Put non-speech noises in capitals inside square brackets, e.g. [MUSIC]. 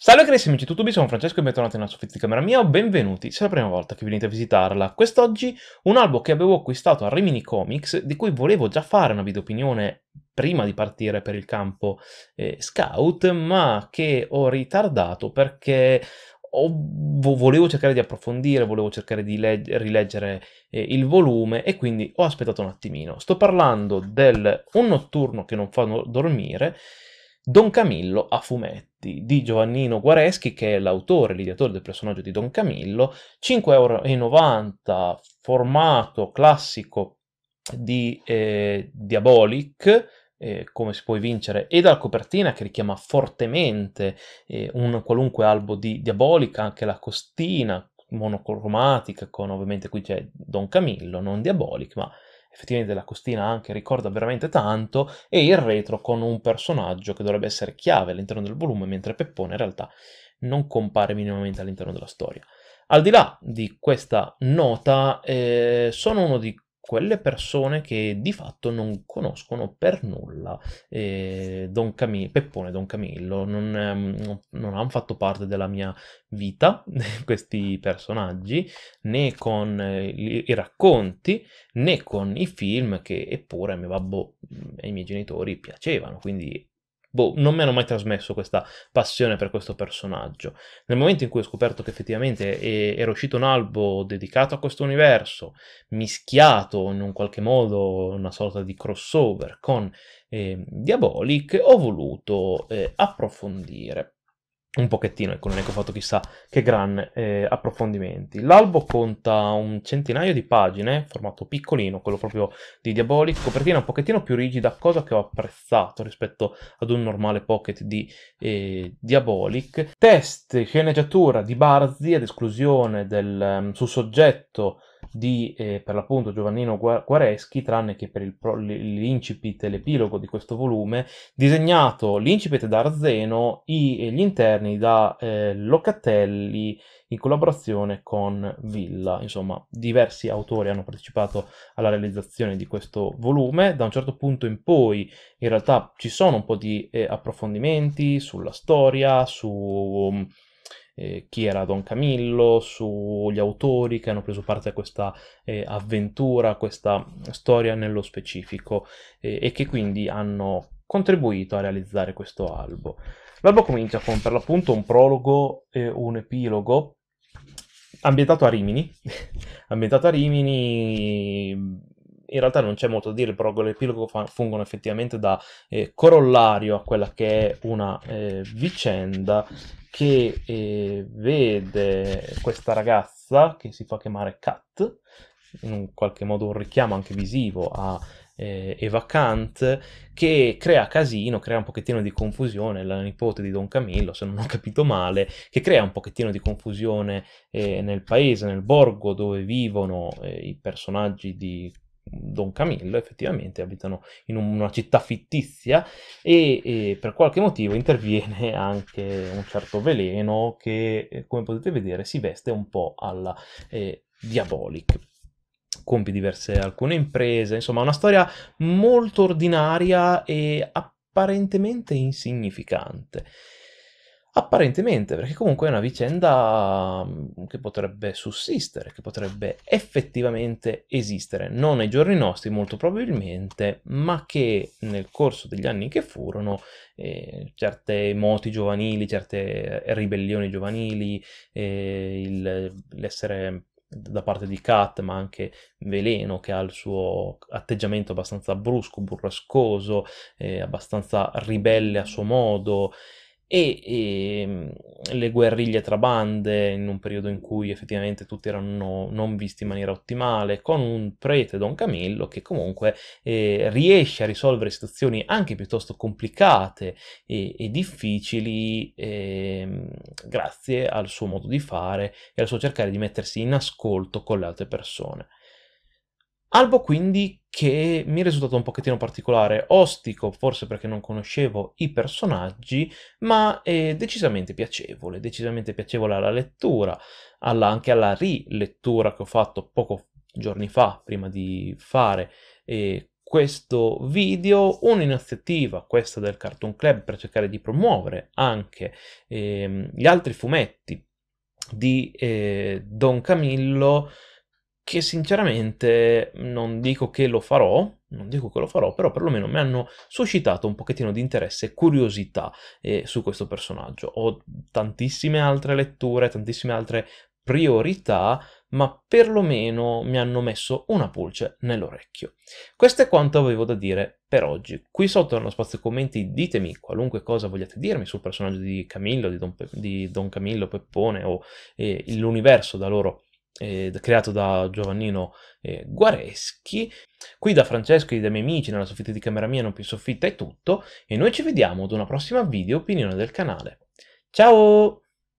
Salve carissimi amici di YouTube, sono Francesco e bentornati nella soffitta di camera mia, benvenuti se è la prima volta che venite a visitarla. Quest'oggi un albo che avevo acquistato a Rimini Comics, di cui volevo già fare una video opinione prima di partire per il campo eh, scout, ma che ho ritardato perché volevo cercare di approfondire, volevo cercare di rileggere eh, il volume e quindi ho aspettato un attimino. Sto parlando del Un notturno che non fa dormire, Don Camillo a fumetti di Giovannino Guareschi, che è l'autore, l'ideatore del personaggio di Don Camillo, 5,90 euro, formato classico di eh, Diabolic, eh, come si può vincere, e dalla copertina che richiama fortemente eh, un qualunque albo di Diabolic, anche la costina monocromatica, con ovviamente qui c'è Don Camillo, non Diabolic, ma effettivamente la costina anche ricorda veramente tanto, e il retro con un personaggio che dovrebbe essere chiave all'interno del volume, mentre Peppone in realtà non compare minimamente all'interno della storia. Al di là di questa nota, eh, sono uno di quelle persone che di fatto non conoscono per nulla eh, Don Camillo, Peppone Don Camillo, non, ehm, non, non, hanno fatto parte della mia vita [LAUGHS] questi personaggi, né con eh, i, i racconti, né con i film che eppure mio babbo e ai miei genitori piacevano, quindi boh, non mi hanno mai trasmesso questa passione per questo personaggio. Nel momento in cui ho scoperto che effettivamente era uscito un albo dedicato a questo universo, mischiato in un qualche modo una sorta di crossover con eh, Diabolic, ho voluto eh, approfondire un pochettino, ecco, non è che ho fatto chissà che gran eh, approfondimenti. L'albo conta un centinaio di pagine, formato piccolino, quello proprio di Diabolic, copertina un pochettino più rigida, cosa che ho apprezzato rispetto ad un normale pocket di eh, Diabolic. Test, sceneggiatura di Barzi ad esclusione del, um, mm, su soggetto di eh, per l'appunto Giovannino Guareschi, tranne che per l'incipit e l'epilogo di questo volume, disegnato l'incipit da Arzeno e gli interni da eh, Locatelli in collaborazione con Villa. Insomma, diversi autori hanno partecipato alla realizzazione di questo volume. Da un certo punto in poi, in realtà, ci sono un po' di eh, approfondimenti sulla storia, su... Um, eh, chi era Don Camillo, sugli autori che hanno preso parte a questa eh, avventura, a questa storia nello specifico eh, e che quindi hanno contribuito a realizzare questo albo. L'albo comincia con per l'appunto un prologo e eh, un epilogo ambientato a Rimini, [LAUGHS] ambientato a Rimini in realtà non c'è molto da dire, però l'epilogo fa- fungono effettivamente da eh, corollario a quella che è una eh, vicenda che eh, vede questa ragazza che si fa chiamare Kat, in qualche modo un richiamo anche visivo a eh, Eva Kant, che crea casino, crea un pochettino di confusione, la nipote di Don Camillo, se non ho capito male, che crea un pochettino di confusione eh, nel paese, nel borgo dove vivono eh, i personaggi di Don Camillo effettivamente abitano in una città fittizia e, e, per qualche motivo interviene [LAUGHS] anche un certo veleno che eh, come potete vedere si veste un po' alla eh, Diabolic compie diverse alcune imprese insomma una storia molto ordinaria e apparentemente insignificante Apparentemente, perché comunque è una vicenda mm, che potrebbe sussistere, che potrebbe effettivamente esistere, non ai giorni nostri molto probabilmente, ma che nel corso degli anni che furono, eh, certe moti giovanili, certe ribellioni giovanili, eh, il, l'essere da parte di Kat, ma anche Veleno che ha il suo atteggiamento abbastanza brusco, burrascoso, eh, abbastanza ribelle a suo modo, e, e, ehm, le guerriglie tra bande in un periodo in cui effettivamente tutti erano non visti in maniera ottimale, con un prete Don Camillo che comunque eh, riesce a risolvere situazioni anche piuttosto complicate e, e difficili eh, grazie al suo modo di fare e al suo cercare di mettersi in ascolto con le altre persone. Albo quindi che mi è risultato un pochettino particolare, ostico forse perché non conoscevo i personaggi, ma è decisamente piacevole, decisamente piacevole alla lettura, alla, anche alla rilettura che ho fatto poco giorni fa prima di fare eh, questo video, un'iniziativa, questa del Cartoon Club, per cercare di promuovere anche eh, gli altri fumetti di eh, Don Camillo che sinceramente non dico che lo farò, non dico che lo farò, però perlomeno mi hanno suscitato un pochettino di interesse e curiosità eh, su questo personaggio. Ho tantissime altre letture, tantissime altre priorità, ma perlomeno mi hanno messo una pulce nell'orecchio. Questo è quanto avevo da dire per oggi. Qui sotto nello spazio commenti ditemi qualunque cosa vogliate dirmi sul personaggio di Camillo, di Don, Pe- di Don Camillo Peppone o eh, l'universo da loro eh, creato da Giovannino eh, Guareschi, qui da Francesco e dai miei amici nella soffitta di camera mia non più soffitta è tutto e noi ci vediamo ad una prossima video opinione del canale. Ciao!